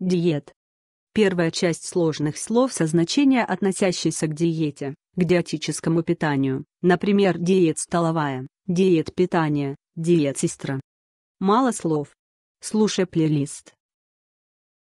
Диет. Первая часть сложных слов со значения, относящейся к диете, к диетическому питанию, например, диет столовая, диет питания, диет сестра. Мало слов. Слушай плейлист.